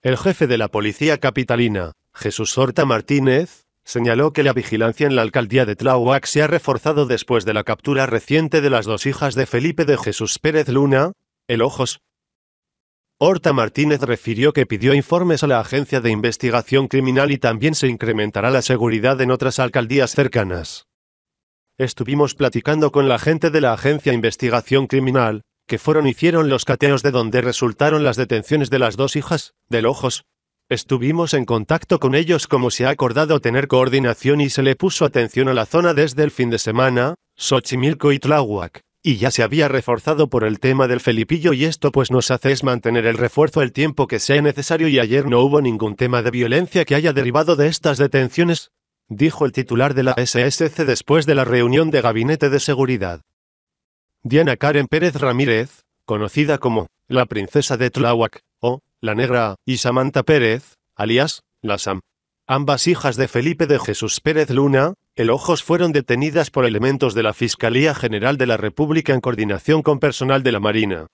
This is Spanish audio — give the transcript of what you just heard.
El jefe de la policía capitalina, Jesús Horta Martínez, señaló que la vigilancia en la alcaldía de Tláhuac se ha reforzado después de la captura reciente de las dos hijas de Felipe de Jesús Pérez Luna, el Ojos. Horta Martínez refirió que pidió informes a la Agencia de Investigación Criminal y también se incrementará la seguridad en otras alcaldías cercanas. Estuvimos platicando con la gente de la Agencia de Investigación Criminal, que fueron hicieron los cateos de donde resultaron las detenciones de las dos hijas, del ojos. Estuvimos en contacto con ellos como se ha acordado tener coordinación y se le puso atención a la zona desde el fin de semana, Xochimilco y Tláhuac, y ya se había reforzado por el tema del Felipillo y esto pues nos hace es mantener el refuerzo el tiempo que sea necesario y ayer no hubo ningún tema de violencia que haya derivado de estas detenciones, dijo el titular de la SSC después de la reunión de gabinete de seguridad. Diana Karen Pérez Ramírez, conocida como la princesa de Tláhuac, o la negra, y Samantha Pérez, alias la Sam. Ambas hijas de Felipe de Jesús Pérez Luna, el ojos fueron detenidas por elementos de la Fiscalía General de la República en coordinación con personal de la Marina.